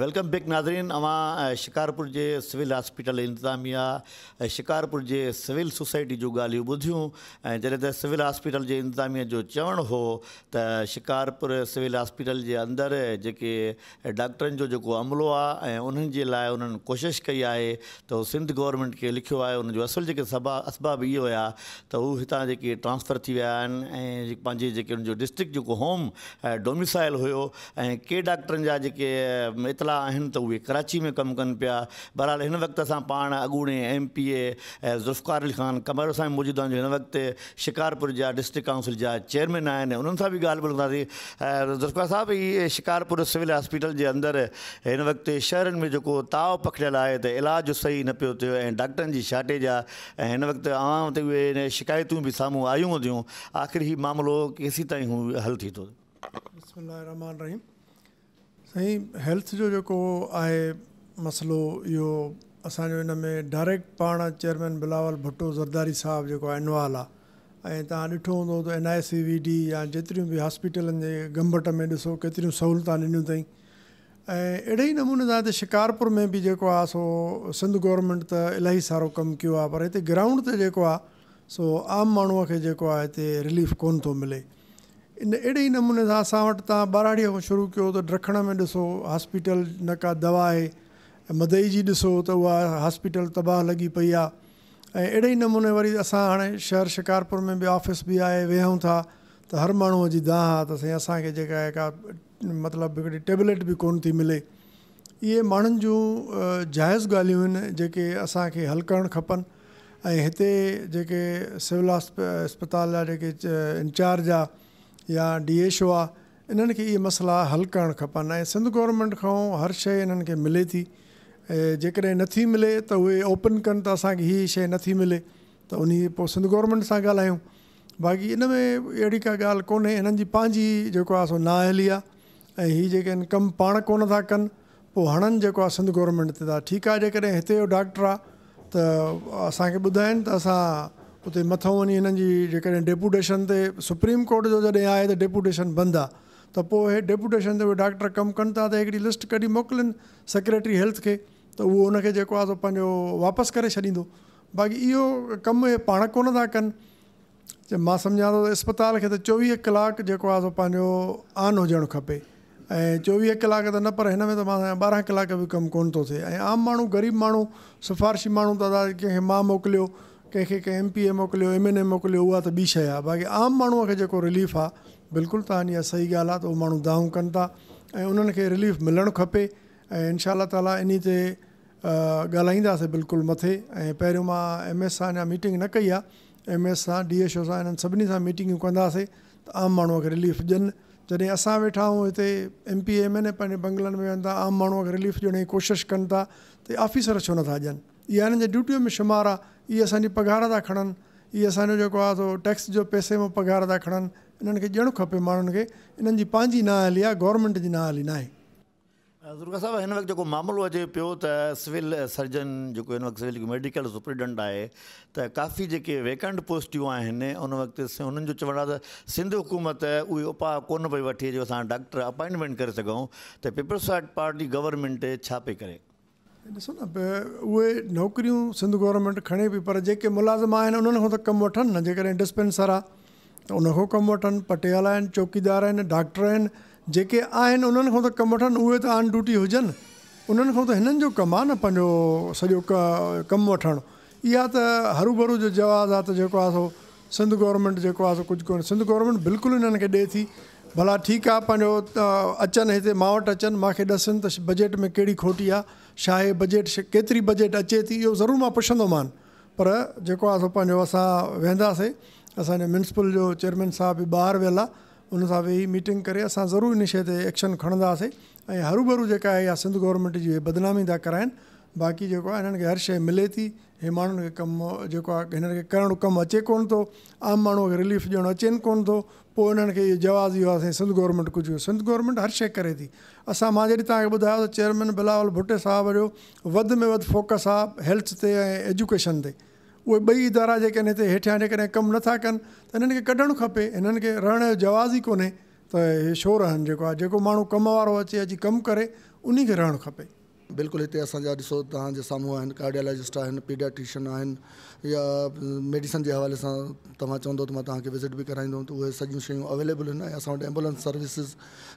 welcome bake Nadreen अवां शिकारपुर के civil hospital इंतिज़ामिया शिकारपुर के सिविल सोसाइटी जो ॻाल्हियूं ॿुधियूं जैसे त सिविल हॉस्पिटल के इंतजामिया जो चवणु हो त शिकारपुर सिविल हॉस्पिटल के अंदर जेके डॉक्टर जो जेको अमलो आहे ऐं उन्हनि कई आहे तो सिंध गवर्नमेंट के लिखियो आहे उनजो असुलु जेके सबा असबाब ये हुआ तो उहे हितां जेके ट्रांसफर थी विया आहिनि ऐं पंहिंजे डिस्ट्रिक्ट होम डोमिसाइल हुयो कें डॉक्टर डॉक्टरनि जा जेके मसइला आहिनि त कराची में कम कन पिया बहरहाल हिन वक़्तु असां पाण अॻूणे एम पी ए जुल्फार ज़ुल्फ़कार अली ख़ान कमर सां मौजूदा आहिनि जो हिन वक़्तु शिकारपुर जहाँ डिस्ट्रिक्ट काउंसिल जा चेयरमैन आहिनि उन्हनि सां बि ॻाल्हि ॿुधंदासीं ऐं ज़ुल्फ़कार शिकारपुर सिविल हॉस्पिटल के अंदर हिन वक़्तु शहरनि में जो ताव पकड़ियल है त इलाज सही न पियो थियो ऐं डॉक्टरनि शार्टेज आहे ऐं हिन वक़्तु आम ते उहे शिकायतूं आख़िर ही मामिलो केसी ताईं हल थी तो बसमान रहीम साईं हेल्थ जो जेको आहे मसलो इहो असांजो हिन में डायरेक्ट पाण चेयरमैन बिलावल भुट्टो ज़रदारी साहिबु जेको आहे इनवाल आहे ऐं तव्हां ॾिठो हूंदो त N I C V D या जेतिरियूं बि हॉस्पिटलनि जे गंभट में ॾिसो केतिरियूं सहूलियत ॾिनियूं अथई ऐं अहिड़े ई नमूने सां हिते शिकारपुर में बि जेको आहे सो सिंध गवर्मेंट त इलाही सारो कमु कयो आहे पर हिते ग्राउंड ते जेको आहे सो आम माण्हूअ खे जेको आहे हिते रिलीफ कोन थो मिले इन अहिड़े ई नमूने सां असां वटि तव्हां ॿाराड़ीअ खां शुरू कयो त ॾखण में ॾिसो हॉस्पिटल न का दवा आहे मदई जी ॾिसो त उहा हॉस्पिटल तबाह लॻी पई आहे ऐं अहिड़े ई नमूने वरी असां हाणे शहर शिकारपुर में बि ऑफिस बि आहे वेहूं था त हर माण्हूअ जी दाह आहे त साईं असांखे जेका आहे का मतिलबु हिकिड़ी टेबलेट बि कोन थी मिले इहे माण्हुनि जूं जाइज़ ॻाल्हियूं आहिनि जेके असांखे हल करणु खपनि ऐं हिते जेके सिविल हॉस्प अस्पताल जा जेके इंचार्ज आहे या डी एश ओ आहे इन्हनि खे इहे मसला हल करणु खपनि ऐं सिंध गवरमेंट खां हर शइ इन्हनि खे मिले थी ऐं जेकॾहिं नथी मिले त उहे ओपन कनि त असांखे हीअ शइ नथी मिले त उन पोइ सिंध गवर्नमेंट सां ॻाल्हायूं बाक़ी इन में अहिड़ी का ॻाल्हि कोन्हे इन्हनि जी पंहिंजी जेको आहे सो नाहली आहे ऐं हीअ जेके आहिनि कमु पाण कोन था कनि पोइ हणनि जेको आहे सिंध गॉरमेंट ते था ठीकु आहे जेकॾहिं हिते जो डॉक्टर आहे त असांखे ॿुधाइनि त असां उते मथां वञी हिननि जी जेकॾहिं डेपुटेशन ते सुप्रीम कोर्ट जो जॾहिं आहे त डेपुटेशन बंदि आहे त पोइ हे डेपुटेशन ते उहे डॉक्टर कमु कनि था त हिकिड़ी लिस्ट कढी मोकिलनि सेक्रेटरी हेल्थ खे त उहो हुनखे जेको आहे पंहिंजो वापसि करे छॾींदो बाक़ी इहो कमु इहे पाण कोन था कनि चए मां सम्झा थो त इस्पताल खे त चोवीह कलाक जेको आहे सो पंहिंजो आन हुजणु खपे ऐं चोवीह कलाक त न पर हिन में त मां ॿारहं कलाक बि कमु कोन थो थिए ऐं आम माण्हू ग़रीब माण्हू सिफ़ारिशी माण्हू त दादा कंहिंखे मां मोकिलियो कंहिंखे कंहिं एम पी ए मोकिलियो एम एन ए मोकिलियो उहा त ॿी शइ आहे बाक़ी आम माण्हूअ खे जेको रिलीफ आहे बिल्कुलु तव्हांजी इहा सही ॻाल्हि आहे त उहो माण्हू दाऊं कनि था ऐं उन्हनि खे रिलीफ मिलणु खपे ऐं इनशा ताला इन ते ॻाल्हाईंदासीं बिल्कुलु मथे ऐं पहिरियों मां एम एस सां अञा मीटिंग न कई आहे एम एस सां डी एस ओ सां इन्हनि सभिनी सां मीटिंगूं कंदासीं त आम माण्हूअ खे रिलीफ ॾियनि जॾहिं असां वेठा आहियूं हिते M P M N A पंहिंजे बंगलनि में वेहनि था आम माण्हूअ खे रिलीफ ॾियण जी कोशिशि कनि था तो ऑफिसर छो नथा ॾियनि इहा हिननि जे ड्यूटीअ में शुमारु आहे इहे असांजी पघार था खणनि इहे असांजो जेको आहे टैक्स जो पैसे में पघार था खणनि इन्हनि खे ॾियणो खपे माण्हुनि खे इन्हनि जी पंहिंजी ना हली आहे गवर्नमेंट जी ना हली न आहे ज़ुल्का साहिबु हिन वक़्तु जेको मामिलो अचे पियो त सिविल सर्जन जेको हिन वक़्तु सिविल मेडिकल सुपरिटेंडेंट आहे त काफ़ी जेके वेकेंट पोस्टियूं आहिनि उन वक़्तु हुननि जो चवणु आहे त सिंध हुकूमत उहे उपाउ कोन पई वठे जो असां डॉक्टर अपॉइंटमेंट करे सघूं त पीपल्स पार्टी गवर्नमेंट छा पई करे ॾिसो न पे उहे नौकिरियूं सिंध गवर्नमेंट खणे पई पर जेके मुलाज़िम आहिनि उन्हनि खां त कमु वठनि न जेकॾहिं डिस्पेंसर आहे त उन खां कमु वठनि पटियाला आहिनि चौकीदार आहिनि डॉक्टर आहिनि जेके आहिनि उन्हनि खां त कमु वठनि उहे त ऑन ड्यूटी हुजनि उन्हनि खां त हिननि जो कमु आहे न पंहिंजो सॼो क कमु वठणु इहा त हरू भरु जो जवाबु आहे त जेको आहे सो सिंध गवर्नमेंट जेको आहे सो कुझु कोन्हे सिंध गवर्नमेंट बिल्कुलु हिननि खे ॾे थी भला ठीकु आहे पंहिंजो अचनि हिते मां वटि अचनि मूंखे ॾसनि त बजेट में कहिड़ी खोटी आहे छा आहे बजेट केतिरी बजेट अचे थी इहो ज़रूरु मां पुछंदोमान पर जेको आहे सो पंहिंजो असां वेंदासीं असांजे मुंसिपल जो चेयरमैन साहिबु बि ॿाहिरि वियल आहे उन सां वेही मीटिंग करे असां ज़रूरु इन शइ ते एक्शन खणंदासीं ऐं हरूभरु जेका आहे इहा सिंध गवर्नमेंट जी बदनामी था कराइनि बाक़ी जेको आहे हिननि खे हर शइ मिले थी हे माण्हुनि खे कमु जेको आहे हिननि खे करणु कमु अचे कोन्ह थो आम माण्हूअ खे रिलीफ ॾियणु अचेनि कोन्ह थो पोइ हिननि खे इहो जवाबु ई आहे साईं सिंध गवर्नमेंट कुझु सिंध गवर्नमेंट हर शइ करे थी असां मां जॾहिं तव्हांखे ॿुधायो त चेयरमैन बिलावल भुटे साहिब जो वधि में वधि फ़ोकस आहे हेल्थ ते ऐं एजुकेशन ते उहे ॿई इदारा जेके आहिनि हिते हेठियां जेकॾहिं कमु नथा कनि त हिननि खे कढणु खपे हिननि खे रहण जो जवाज़ ई कोन्हे त इहे छो रहनि जेको आहे जेको माण्हू कमु वारो अचे अची कमु करे उन खे रहणु खपे बिल्कुलु हिते असांजा ॾिसो तव्हांजे साम्हूं आहिनि कार्डियोलॉजिस्ट आहिनि पीडियाटिशन आहिनि या मेडिसन जे हवाले सां तव्हां चवंदव त मां तव्हांखे विज़िट बि कराईंदुमि त उहे सॼियूं शयूं अवेलेबल आहिनि ऐं असां वटि एम्बुलेंस सर्विसिस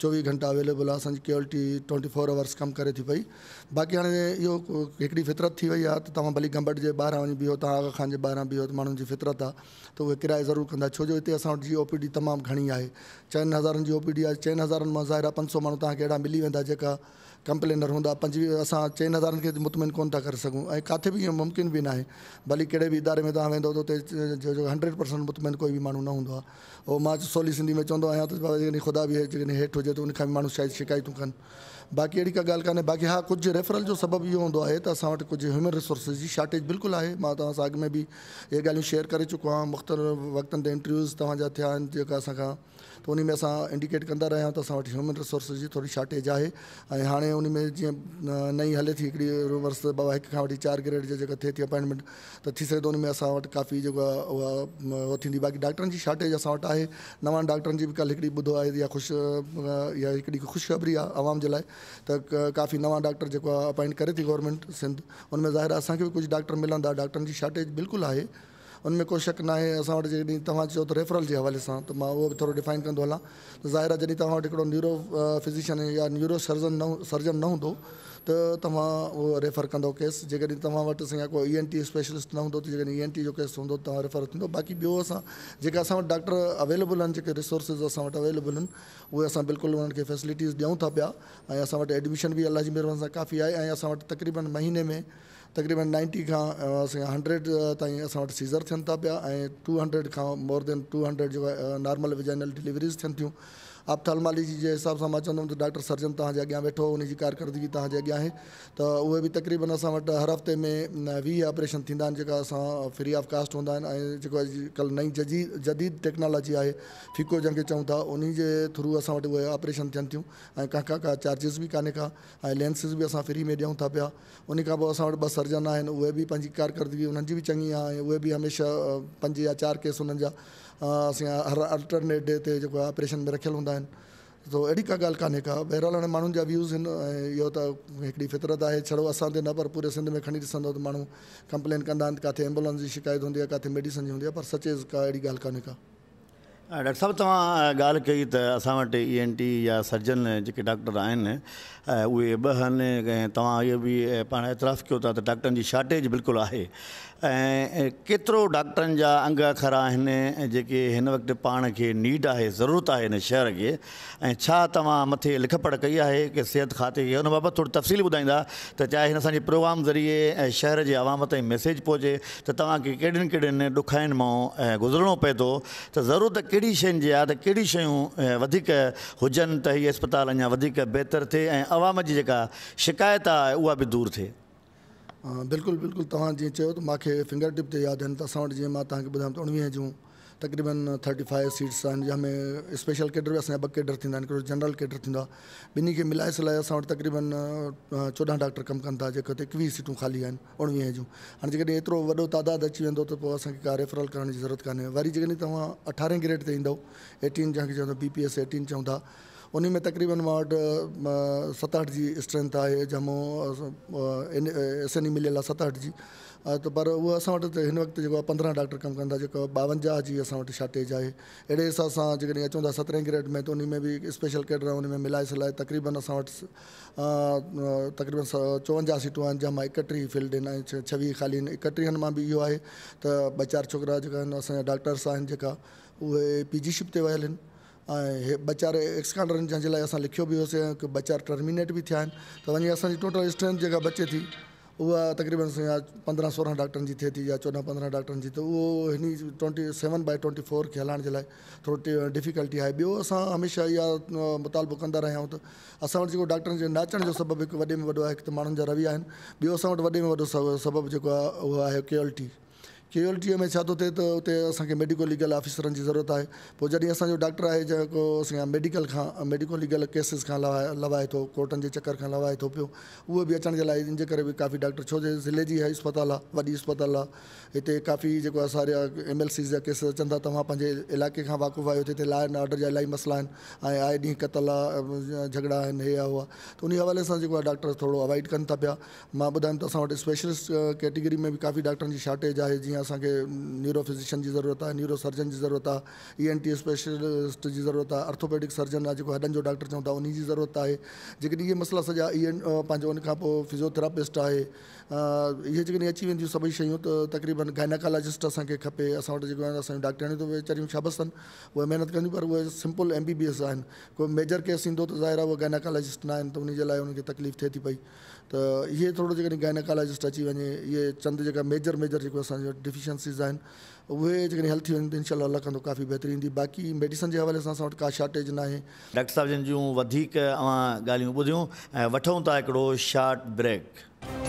चोवीह घंटा अवेलेबल आहे असांजी क्योरिटी फोर आवर्स कमु करे थी पई बाक़ी हाणे इहो हिकिड़ी फितरत थी वई आहे त तव्हां भली गंबट जे ॿाहिरां वञी बीहो तव्हां आगा खान जे ॿाहिरां बीहो माण्हुनि जी फितरत आहे त उहे किराए ज़रूरु कंदा छो जो हिते असां वटि जी ओ पी डी तमामु घणी आहे चइनि हज़ारनि जी ओ पी डी आहे चइनि हज़ारनि मां ज़ाहिरा पंज सौ माण्हू तव्हांखे अहिड़ा मिली वेंदा जेका कंप्लेनर हों पंजी अस चइनि हजार के मुतमिन को कर सूँ ए किथे मुमकिन भी ना भली कड़े भी इदारे में तुम वो तो हंड्रेड परसेंट मुतमिन कोई भी मूँ न हों सोली सवली सिंधी में चवंदो आया ख़ुदा भी जेकॾहिं हेठ हो तो उनका भी माण्हू शायद शिकायतू कन बाक़ी अड़ी का गाल कान्ने बाक़ी हाँ कुछ रेफरल जो सबब यो हों तो अस कुछ ह्यूमन रिसोर्स की शॉर्टेज बिल्कुल है मां तव्हां सां में भी ये गाल शेयर कर चुको मुख़्तलिफ़ वक्त इंटरव्यूज़ तवजा थे जो असा त उन में असां इंडिकेट कंदा रहिया त असां वटि ह्यूमन रिसोर्सिस जी थोरी शॉटेज आहे ऐं हाणे उन में जीअं नई हले थी हिकिड़ी रिवर्स बाबा हिकु खां वठी चारि ग्रेड जो जेका थिए थी अपॉइंटमेंट त थी सघे थो में असां वटि काफ़ी जेको आहे उहा थींदी बाक़ी डॉक्टरनि जी शॉटेज असां वटि आहे नवां डॉक्टरनि जी बि काल हिकिड़ी ॿुधो आहे या ख़ुशि या हिकिड़ी ख़ुशिखबरी आहे आवाम जे लाइ त काफ़ी नवां डॉक्टर जेको आहे अपॉइंट करे थी गवर्नमेंट सिंध उनमें ज़ाहिर असांखे बि कुझु डॉक्टर मिलंदा डॉक्टरनि जी बिल्कुलु आहे उनमें को शक ना आहे असां वटि जॾहिं रेफरल के हवाले सां त मां उहो बि डिफाइन कंदो हलां त ज़ाहिर आहे जॾहिं तव्हां न्यूरो फिज़िशियन या न्यूरो सर्जन न सर्जन न हों तो तुम वो रेफर कंदो केस जेकॾहिं तव्हां को ई एन टी स्पेशलिस्ट न हूंदो त जेकॾहिं एन e टी जो केस हूंदो तो रेफर थींदो बाक़ी ॿियो असां डॉक्टर अवेलेबल आहिनि जेके रिसोर्सिस असां अवेलेबल आहिनि बिल्कुल असां बिल्कुलु उन्हनि फैसिलिटीज़ ॾियूं था पिया ऐं एडमिशन भी अलाह जी महिरबानी सां काफ़ी आहे ऐं तक़रीबन महीने में तक़रीबन नाइंटी का हंड्रेड तीन असां वटि सीज़र था टू हंड्रेड का मोर देन टू हंड्रेड जो नॉर्मल विजाइनल डिलीवरीज़ थन थी आप ऑप्थालमालॉजी जे हिसाब से मां तो डॉक्टर सर्जन तव्हांजे अॻियां वेठो हुन जी कारकर्दगी तव्हांजे अॻियां आहे त तो उहे बि तक़रीबन असां वटि हर हफ़्ते में वी ऑपरेशन थींदा आहिनि अस फ्री ऑफ कॉस्ट हूँ जो ऐं नई जजी जदीद टेक्नोलॉजी है फिको जंगे चूं था उन जे थ्रू अस वटि ऑपरेशन थन थी ऐं कंहिंखां का चार्जिस भी कान्ने का लेंसिस भी अस फ्री में दूँ था पाया उन खां पोइ सर्जन उ उहे कारकर्दगी उन्हें भी चंगी है उ भी हमेशा पंज या चार केस उन्हनि असीं हर अल्टरनेट डे ते ऑपरेशन में रखल हूँ तो अड़ी का ॻाल्हि कान्हे का बहिरहाल हाणे माण्हुनि जा व्यूज़ यो तो इहो फितरत है छड़ो असां न पर पूरे सिंध में खड़ी ॾिसंदो तो मूँ कंप्लेन कंदा किथे एम्बुलेंस की शिकायत होंगी किथे मेडिसन की हूंदी आहे पर सचेज़ का अहिड़ी ॻाल्हि कान्हे का डॉक्टर साहब तव्हां ॻाल्हि कई त असां ई एन टी या सर्जन जेके डॉक्टर आहिनि उहे ॿ आहिनि ऐं तव्हां इहो बि पाण एतिराफ़ु शॉर्टेज बिल्कुल आहे ऐं केतिरो डॉक्टरनि जा अंग अखर आहिनि जेके हिन वक़्तु पाण खे नीड आहे ज़रूरत आहे हिन शहर खे ऐं छा तव्हां मथे लिख पढ़ कई आहे की सिहत खाते खे हुन बाबति थोरी तफ़सील ॿुधाईंदा त चाहे हिन असांजे प्रोग्राम ज़रिए ऐं शहर जे आवाम ताईं मैसेज पहुचे त तव्हांखे कहिड़ियुनि कहिड़ियुनि ॾुखियाईनि मां ऐं गुज़रणो पए थो त ज़रूरत कहिड़ी शयुनि जी आहे त कहिड़ी शयूं वधीक हुजनि त हीअ अस्पताल अञा वधीक बहितरु थिए ऐं आवाम जी जेका शिकायत आहे उहा बि दूरि थिए बिल्कुल बिल्कुल तुम जीअं चयो त मूंखे फिंगर टिप ते यादि आहिनि त असां वटि जीअं मां तव्हांखे ॿुधायां तक़रीबन थर्टी फाइव सीट्स आहिनि जंहिंमें स्पेशल कैडर बि असांजा ॿ कैडर जनरल कैडर थींदो आहे ॿिन्ही खे मिलाए सलाए तक़रीबन चोॾहं डॉक्टर कम कनि था जेके हुते एकवीह खाली आहिनि उणिवीह जो हाणे जेकॾहिं एतिरो वॾो तादादु अची वेंदो त पोइ रेफरल करण जी ज़रूरत कान्ने वरी जेकॾहिं तव्हां अठारहें ग्रेड ते ईंदव एटीन जैसे चवंदा बीपीएस एटीन चौदह उन्हीं में तकरीबन माट सतहठ जी स्ट्रेंथ आहे जमो एस एन ई मिलियल सतहठ सतहठि जी तो पर उहा असां वटि पंद्रह डॉक्टर कम कनि था जेको ॿावंजाह जी असां वटि शार्टेज हिसाब से जो अचूं था ग्रेड में तो उन्हीं में भी स्पेशल कैडर उन में मिलाए सिलाए तकरीबन असां वटि तकरीबन चोवंजाह सीटूं आहिनि जंहिंमां एकटीह फील्ड आहिनि छवी ख़ाली आहिनि में भी बि है आहे त ॿ चारि छोकिरा डॉक्टर्स आहिनि जेका पी जी शिप ते वियल ऐं हे ॿ चारे एक्स्कांडरनि जंहिंजे लाइ असां लिखियो बि हुओसीं ॿचार टर्मिनेट बि थिया आहिनि त वञी असांजी टोटल स्ट्रेंथ जेका बचे थी उहा तक़रीबनि पंद्रहं सोरहं डॉक्टरनि जी थिए थी या चोॾहं पंद्रहं डॉक्टर जी त उहो हिन twenty seven by twenty four खे हलाइण जे लाइ थोरो डिफिकल्टी आहे ॿियो असां हमेशह इहा मुतालबो कंदा रहिया आहियूं त असां वटि जेको डॉक्टरनि जे नाचण जो सबबु हिकु वॾे में वॾो आहे हिकु त माण्हुनि जा रविया आहिनि ॿियो असां में वॾो सबबु जेको आहे उहो आहे केजुअलिटीअ में छा थो तो थिए त उते असांखे मेडिको लीगल ऑफिसर की ज़रूरत है तो जॾहिं असो डॉक्टर है जो असांजा मेडिकल का मेडिको लीगल केसिस खां लवाए तो कोर्टन के चक्कर का लवाए तो पियो उ बि अचण जे लाइ इन जे काफ़ी डॉक्टर छो ज़िले की अस्पताल आहे अस्पताल आहे काफ़ी जो आहे एम एल सीज़ जा केस अचनि था तव्हां पंहिंजे इलाइक़े खां वाक़ुफ़ु आहियो हिते लॉ एंड ऑडर जा इलाही मसइला आए ॾींहुं कतल झगड़ा आहिनि हे आहे उहा त उन हवाले सां डॉक्टर थोड़ा अवॉइड कनि पाया पिया मां ॿुधायुमि स्पेशलिस्ट कैटेगरी में भी काफ़ी डॉक्टर की शॉर्टेज है जी असांखे न्यूरो फिज़िशियन की ज़रूरत है न्यूरो सर्जन की ज़रूरत है ई एन टी स्पेशलिस्ट की ज़रूरत है अर्थोपेडिक सर्जन है जो हडन जो डॉक्टर चऊं था उन ज़रूरत है जी ये मसला सजा ई एन पंहिंजो उन पोइ फिज़ियोथेरापिस्ट आहे ये जी अची वो सभी शूं तो तक़रीबन गाइनाकालॉजिस्ट असांखे खपे असां वटि जेको आहिनि असांजूं डॉक्टरियूं शाबस पर simple M B B S आहिनि कोई मेजर केस ईंदो तो ज़ाहिर वो उहे ना तो आहिनि त तकलीफ़ थे थी तो ये थोड़ा थोरो जेकॾहिं गाइनाकालॉजिस्ट अची वे ये चंद जो मेजर मेजर असो असांजो डिफिशंसीस आहिनि उहे जेकॾहिं हल थी वञनि त इनशा अलाह कंदो काफ़ी बहितरी ईंदी बाक़ी मेडिसन जे हवाले सां असां वटि का शॉर्टेज न आहे डॉक्टर साहिब जन जूं वधीक अवां ॻाल्हियूं ॿुधियूं ऐं वठूं था हिकिड़ो शॉर्ट ब्रेक